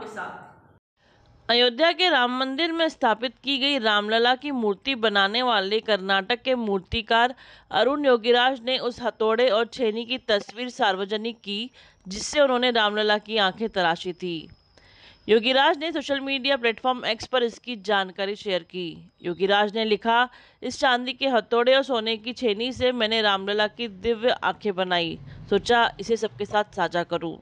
आपके साथ अयोध्या के राम मंदिर में स्थापित की गई रामलला की मूर्ति बनाने वाले कर्नाटक के मूर्तिकार अरुण योगीराज ने उस हथौड़े और छेनी की तस्वीर सार्वजनिक की जिससे उन्होंने रामलला की आंखें तराशी थी योगीराज ने सोशल मीडिया प्लेटफॉर्म एक्स पर इसकी जानकारी शेयर की योगीराज ने लिखा इस चांदी के हथौड़े और सोने की छेनी से मैंने रामलला की दिव्य आंखें बनाई सोचा इसे सबके साथ साझा करूँ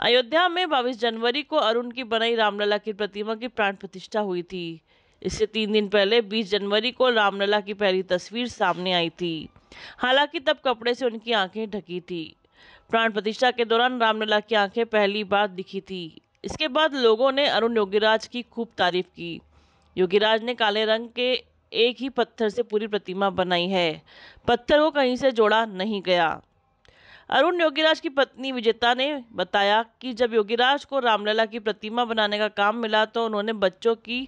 अयोध्या में बाईस जनवरी को अरुण की बनाई रामलला की प्रतिमा की प्राण प्रतिष्ठा हुई थी इससे तीन दिन पहले 20 जनवरी को रामलला की पहली तस्वीर सामने आई थी हालांकि तब कपड़े से उनकी आंखें ढकी थी प्राण प्रतिष्ठा के दौरान रामलला की आंखें पहली बार दिखी थी इसके बाद लोगों ने अरुण योगीराज की खूब तारीफ की योगीराज ने काले रंग के एक ही पत्थर से पूरी प्रतिमा बनाई है पत्थर को कहीं से जोड़ा नहीं गया अरुण योगीराज की पत्नी विजेता ने बताया कि जब योगीराज को रामलला की प्रतिमा बनाने का काम मिला तो उन्होंने बच्चों की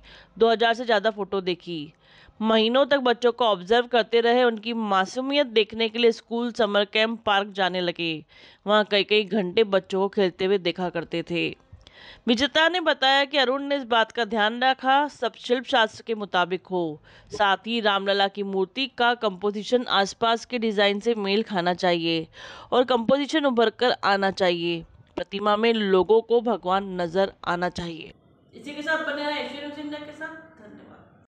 2000 से ज़्यादा फ़ोटो देखी महीनों तक बच्चों को ऑब्जर्व करते रहे उनकी मासूमियत देखने के लिए स्कूल समर कैंप पार्क जाने लगे वहाँ कई कई घंटे बच्चों को खेलते हुए देखा करते थे विजेता ने बताया कि अरुण ने इस बात का ध्यान रखा सब शिल्प शास्त्र के मुताबिक हो साथ ही रामलला की मूर्ति का कंपोजिशन आसपास के डिज़ाइन से मेल खाना चाहिए और कंपोजिशन उभर कर आना चाहिए प्रतिमा में लोगों को भगवान नज़र आना चाहिए इसी के साथ बने रहे के साथ धन्यवाद